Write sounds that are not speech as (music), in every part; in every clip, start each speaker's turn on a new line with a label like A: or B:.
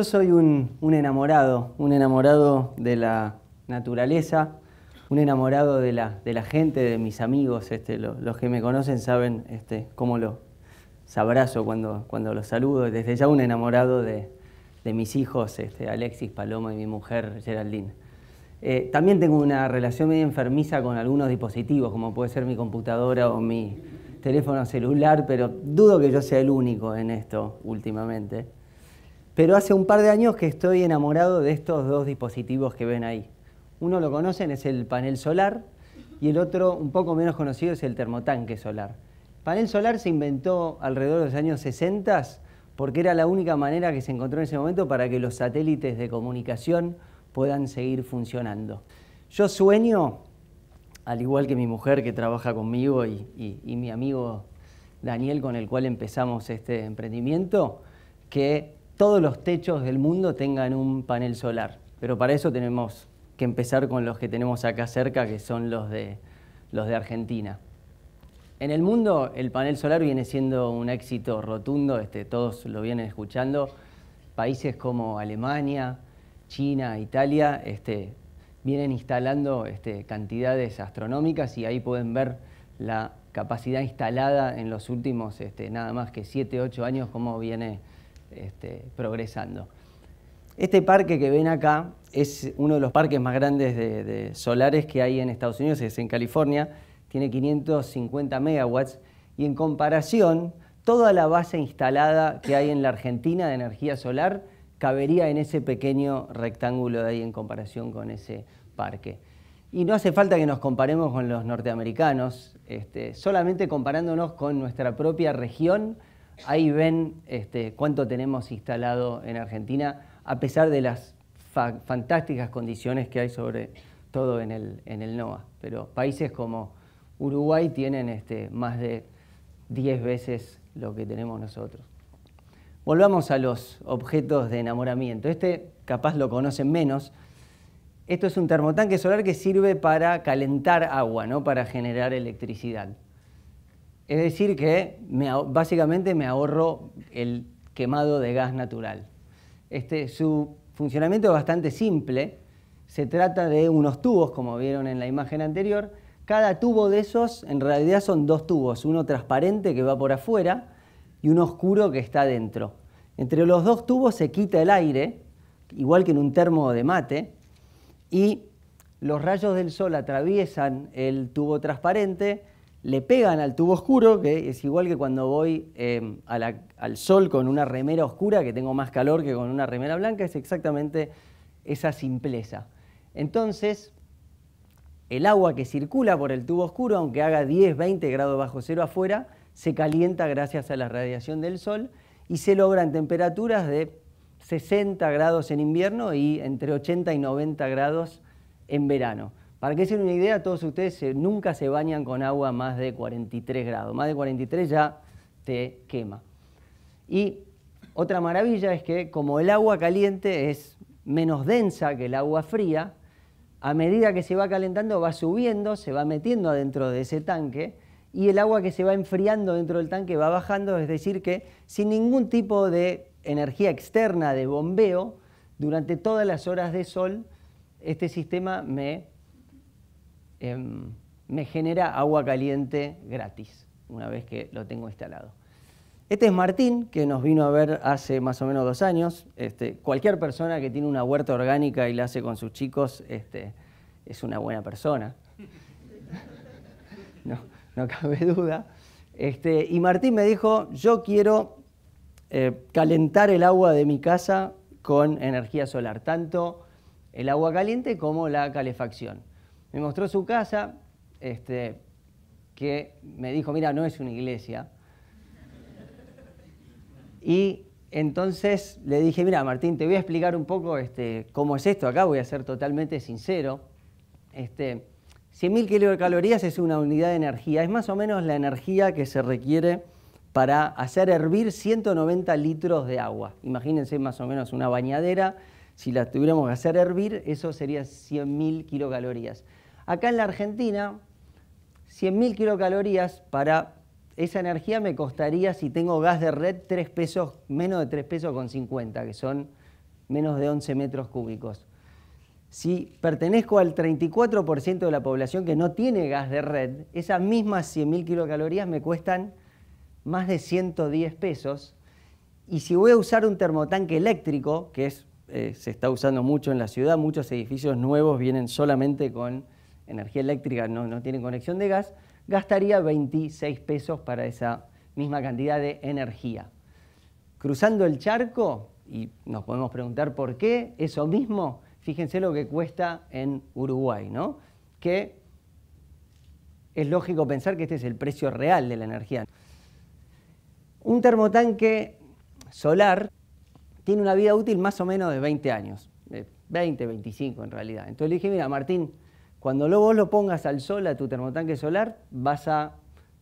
A: Yo soy un, enamorado, un enamorado de la naturaleza, un enamorado de la, gente, de mis amigos. Este, los que me conocen saben este, cómo los abrazo cuando, cuando los saludo. Desde ya un enamorado de, mis hijos, este, Alexis, Paloma y mi mujer Geraldine. Eh, también tengo una relación medio enfermiza con algunos dispositivos, como puede ser mi computadora o mi teléfono celular, pero dudo que yo sea el único en esto últimamente. Pero hace un par de años que estoy enamorado de estos dos dispositivos que ven ahí. Uno lo conocen, es el panel solar, y el otro, un poco menos conocido, es el termotanque solar. El panel solar se inventó alrededor de los años 60 porque era la única manera que se encontró en ese momento para que los satélites de comunicación puedan seguir funcionando. Yo sueño, al igual que mi mujer que trabaja conmigo y, y mi amigo Daniel con el cual empezamos este emprendimiento, que todos los techos del mundo tengan un panel solar. Pero para eso tenemos que empezar con los que tenemos acá cerca, que son los de, los de Argentina. En el mundo el panel solar viene siendo un éxito rotundo, este, todos lo vienen escuchando. Países como Alemania, China, Italia, este, vienen instalando este, cantidades astronómicas y ahí pueden ver la capacidad instalada en los últimos, este, nada más que 7, 8 años, cómo viene este, progresando. Este parque que ven acá es uno de los parques más grandes de, solares que hay en Estados Unidos, es en California, tiene 550 megawatts y en comparación toda la base instalada que hay en la Argentina de energía solar cabería en ese pequeño rectángulo de ahí en comparación con ese parque. Y no hace falta que nos comparemos con los norteamericanos, este, solamente comparándonos con nuestra propia región Ahí ven este, cuánto tenemos instalado en Argentina, a pesar de las fantásticas condiciones que hay sobre todo en el, en NOA. Pero países como Uruguay tienen este, más de 10 veces lo que tenemos nosotros. Volvamos a los objetos de enamoramiento. Este capaz lo conocen menos. Esto es un termotanque solar que sirve para calentar agua, no para generar electricidad. Es decir, que básicamente me ahorro el quemado de gas natural. Este, su funcionamiento es bastante simple. Se trata de unos tubos, como vieron en la imagen anterior. Cada tubo de esos en realidad son dos tubos, uno transparente que va por afuera y uno oscuro que está dentro. Entre los dos tubos se quita el aire, igual que en un termo de mate, y los rayos del sol atraviesan el tubo transparente, le pegan al tubo oscuro, que es igual que cuando voy em, al sol con una remera oscura, que tengo más calor que con una remera blanca, es exactamente esa simpleza. Entonces, el agua que circula por el tubo oscuro, aunque haga 10, 20 grados bajo cero afuera, se calienta gracias a la radiación del sol y se logran temperaturas de 60 grados en invierno y entre 80 y 90 grados en verano. Para que se una idea, todos ustedes eh, nunca se bañan con agua más de 43 grados. Más de 43 ya te quema. Y otra maravilla es que como el agua caliente es menos densa que el agua fría, a medida que se va calentando va subiendo, se va metiendo adentro de ese tanque y el agua que se va enfriando dentro del tanque va bajando, es decir que sin ningún tipo de energía externa de bombeo, durante todas las horas de sol, este sistema me Em, me genera agua caliente gratis una vez que lo tengo instalado. Este es Martín, que nos vino a ver hace más o menos dos años. Este, cualquier persona que tiene una huerta orgánica y la hace con sus chicos este, es una buena persona. (laughs) No, cabe duda. Este, y Martín me dijo, yo quiero eh, calentar el agua de mi casa con energía solar, tanto el agua caliente como la calefacción. Me mostró su casa, este, que me dijo, mira, no es una iglesia. Y entonces le dije, mira, Martín, te voy a explicar un poco este, cómo es esto. Acá voy a ser totalmente sincero. 100.000 este, kilocalorías es una unidad de energía. Es más o menos la energía que se requiere para hacer hervir 190 litros de agua. Imagínense más o menos una bañadera. Si la tuviéramos que hacer hervir, eso sería 100.000 kilocalorías. Acá en la Argentina, 100.000 kilocalorías para esa energía me costaría, si tengo gas de red, 3 pesos, menos de 3 pesos con 50, que son menos de 11 metros cúbicos. Si pertenezco al 34% de la población que no tiene gas de red, esas mismas 100.000 kilocalorías me cuestan más de 110 pesos. Y si voy a usar un termotanque eléctrico, que eh, se está usando mucho en la ciudad, muchos edificios nuevos vienen solamente con energía eléctrica, no, no tiene conexión de gas, gastaría 26 pesos para esa misma cantidad de energía. Cruzando el charco, y nos podemos preguntar por qué, eso mismo, fíjense lo que cuesta en Uruguay, ¿no? Que es lógico pensar que este es el precio real de la energía. Un termotanque solar tiene una vida útil más o menos de 20 años, 20, 25 en realidad. Entonces le dije, mira, Martín, cuando luego vos lo pongas al sol, a tu termotanque solar, vas a,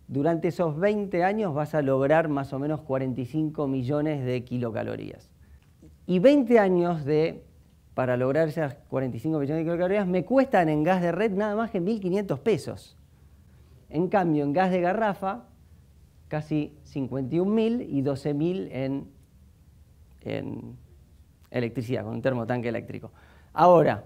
A: durante esos 20 años vas a lograr más o menos 45 millones de kilocalorías. Y 20 años de, para lograr esas 45 millones de kilocalorías me cuestan en gas de red nada más que 1.500 pesos. En cambio, en gas de garrafa, casi 51.000 y 12.000 en, en electricidad, con un termotanque eléctrico. Ahora,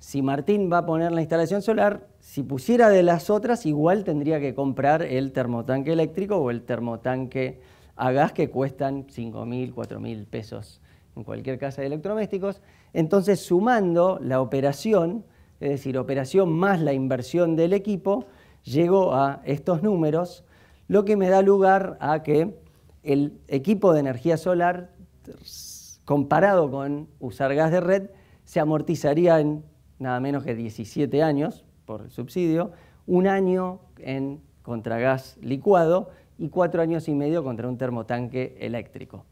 A: si Martín va a poner la instalación solar, si pusiera de las otras, igual tendría que comprar el termotanque eléctrico o el termotanque a gas que cuestan 5.000, 4.000 pesos en cualquier casa de electrodomésticos. Entonces, sumando la operación, es decir, operación más la inversión del equipo, llegó a estos números, lo que me da lugar a que el equipo de energía solar, comparado con usar gas de red, se amortizaría en nada menos que 17 años por subsidio, un año en contra gas licuado y cuatro años y medio contra un termotanque eléctrico.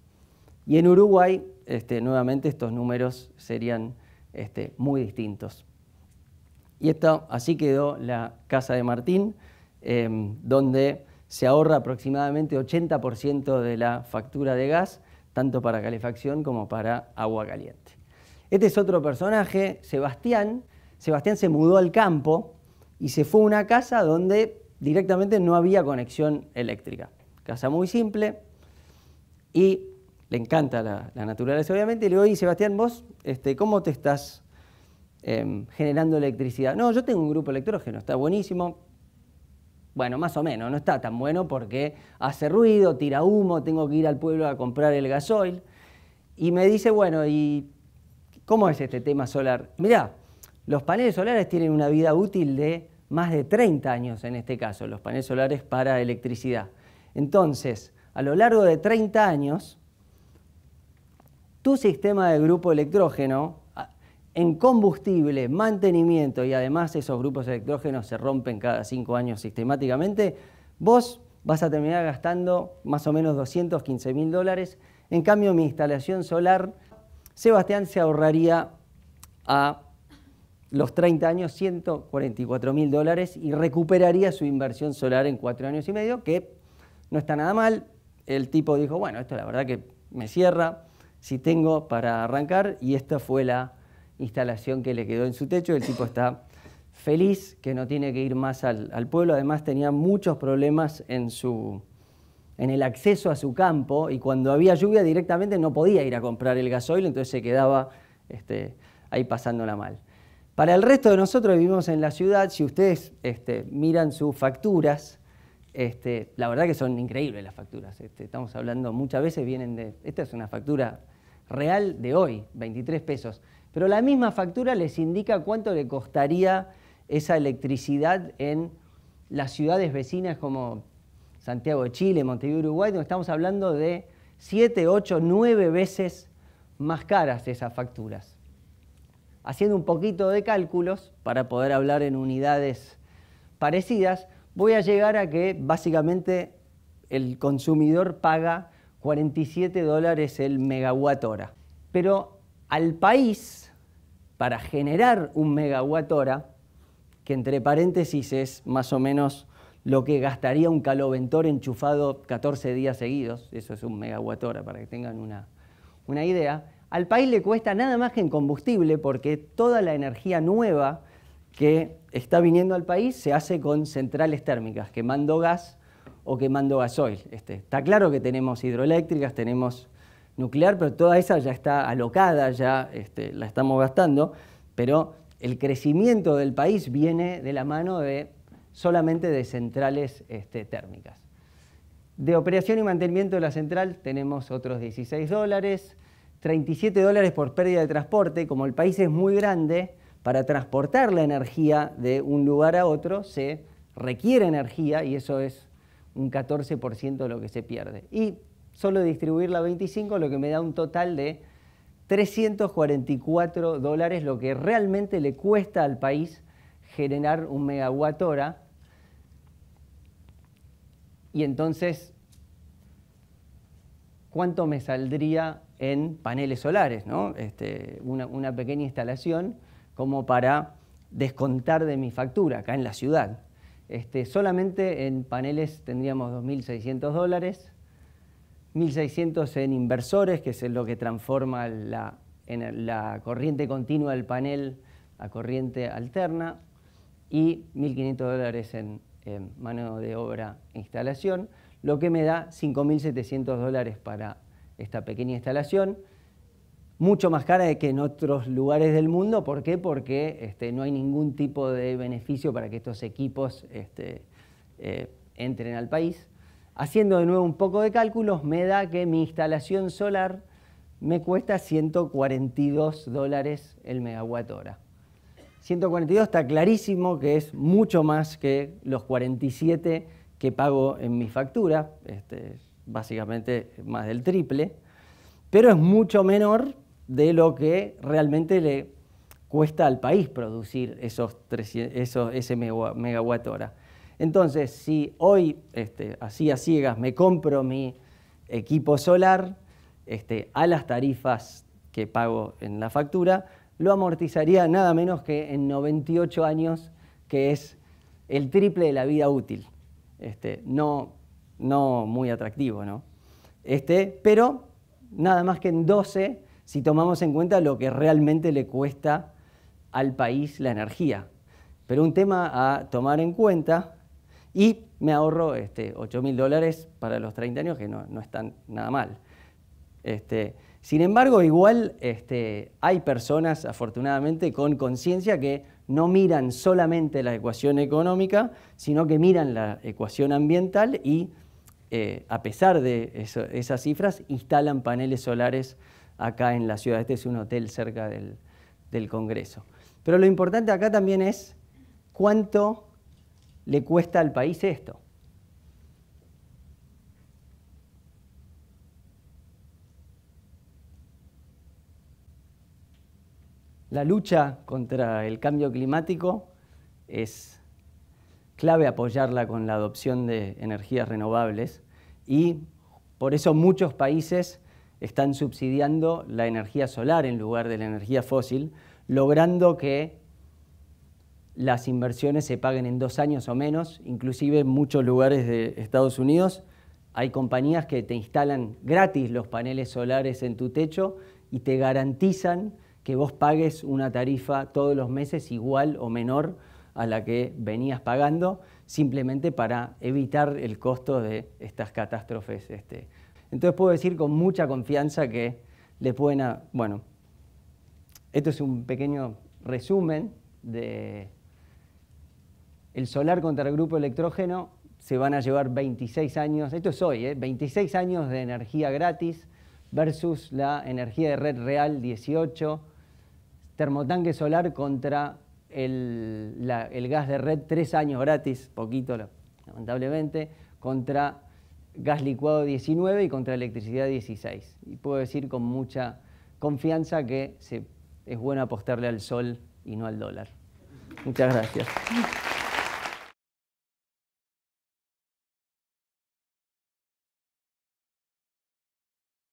A: Y en Uruguay, este, nuevamente, estos números serían este, muy distintos. Y esto, así quedó la casa de Martín, em, donde se ahorra aproximadamente 80% de la factura de gas, tanto para calefacción como para agua caliente. Este es otro personaje, Sebastián. Sebastián se mudó al campo y se fue a una casa donde directamente no había conexión eléctrica. Casa muy simple y le encanta la, naturaleza, obviamente. le digo, Sebastián, vos, este, ¿cómo te estás em, generando electricidad? No, yo tengo un grupo electrógeno, está buenísimo. Bueno, más o menos, no está tan bueno porque hace ruido, tira humo, tengo que ir al pueblo a comprar el gasoil. Y me dice, bueno, ¿y ¿Cómo es este tema solar? Mirá, los paneles solares tienen una vida útil de más de 30 años en este caso, los paneles solares para electricidad. Entonces, a lo largo de 30 años, tu sistema de grupo electrógeno en combustible, mantenimiento y además esos grupos electrógenos se rompen cada 5 años sistemáticamente, vos vas a terminar gastando más o menos 215 mil dólares. En cambio, mi instalación solar Sebastián se ahorraría a los 30 años 144 mil dólares y recuperaría su inversión solar en cuatro años y medio, que no está nada mal. El tipo dijo, bueno, esto la verdad que me cierra, si tengo para arrancar, y esta fue la instalación que le quedó en su techo. El tipo está feliz, que no tiene que ir más al, al pueblo, además tenía muchos problemas en su en el acceso a su campo y cuando había lluvia directamente no podía ir a comprar el gasoil, entonces se quedaba este, ahí pasándola mal. Para el resto de nosotros que vivimos en la ciudad, si ustedes este, miran sus facturas, este, la verdad que son increíbles las facturas. estamos hablando, muchas veces vienen de, esta es una factura real de hoy, 23 pesos, pero la misma factura les indica cuánto le costaría esa electricidad en las ciudades vecinas como Santiago de Chile, Montevideo, Uruguay, donde estamos hablando de 7, 8, 9 veces más caras esas facturas. Haciendo un poquito de cálculos para poder hablar en unidades parecidas, voy a llegar a que básicamente el consumidor paga 47 dólares el megawatt hora. Pero al país, para generar un megawatt hora, que entre paréntesis es más o menos lo que gastaría un caloventor enchufado 14 días seguidos, eso es un megawatt hora para que tengan una, una idea, al país le cuesta nada más que en combustible porque toda la energía nueva que está viniendo al país se hace con centrales térmicas, quemando gas o quemando gasoil. Este. está claro que tenemos hidroeléctricas, tenemos nuclear, pero toda esa ya está alocada, ya este, la estamos gastando, pero el crecimiento del país viene de la mano de solamente de centrales este, térmicas. De operación y mantenimiento de la central tenemos otros 16 dólares, 37 dólares por pérdida de transporte, como el país es muy grande, para transportar la energía de un lugar a otro se requiere energía y eso es un 14% de lo que se pierde. Y solo distribuirla la 25 lo que me da un total de 344 dólares, lo que realmente le cuesta al país generar un megawatt hora y entonces, ¿cuánto me saldría en paneles solares? Este, una, pequeña instalación como para descontar de mi factura acá en la ciudad. Este, solamente en paneles tendríamos 2.600 dólares, 1.600 en inversores, que es lo que transforma la, la corriente continua del panel a corriente alterna, y 1.500 dólares en eh, mano de obra e instalación, lo que me da 5.700 dólares para esta pequeña instalación, mucho más cara que en otros lugares del mundo. ¿Por qué? Porque este, no hay ningún tipo de beneficio para que estos equipos este, eh, entren al país. Haciendo de nuevo un poco de cálculos, me da que mi instalación solar me cuesta 142 dólares el megawatt hora. 142 está clarísimo que es mucho más que los 47 que pago en mi factura, este, básicamente más del triple, pero es mucho menor de lo que realmente le cuesta al país producir esos, ese megawatt hora. Entonces, si hoy, este, así a ciegas, me compro mi equipo solar este, a las tarifas que pago en la factura, lo amortizaría nada menos que en 98 años, que es el triple de la vida útil. Este, no, no muy atractivo, ¿no? Este, pero nada más que en 12 si tomamos en cuenta lo que realmente le cuesta al país la energía. Pero un tema a tomar en cuenta y me ahorro este, 8 mil dólares para los 30 años, que no, no están nada mal. Este, sin embargo, igual este, hay personas, afortunadamente, con conciencia que no miran solamente la ecuación económica, sino que miran la ecuación ambiental y, eh, a pesar de esas cifras, instalan paneles solares acá en la ciudad. Este es un hotel cerca del Congreso. Pero lo importante acá también es cuánto le cuesta al país esto. La lucha contra el cambio climático es clave apoyarla con la adopción de energías renovables y por eso muchos países están subsidiando la energía solar en lugar de la energía fósil, logrando que las inversiones se paguen en dos años o menos, inclusive en muchos lugares de Estados Unidos hay compañías que te instalan gratis los paneles solares en tu techo y te garantizan que vos pagues una tarifa todos los meses igual o menor a la que venías pagando, simplemente para evitar el costo de estas catástrofes. Este. Entonces puedo decir con mucha confianza que le pueden... bueno, esto es un pequeño resumen de... El solar contra el grupo electrógeno se van a llevar 26 años, esto es hoy, 26 ¿eh? años de energía gratis versus la energía de red real 18, termotanque solar contra el, gas de red, tres años gratis, poquito lamentablemente, contra gas licuado 19 y contra electricidad 16. Y puedo decir con mucha confianza que es bueno apostarle al sol y no al dólar. Muchas gracias.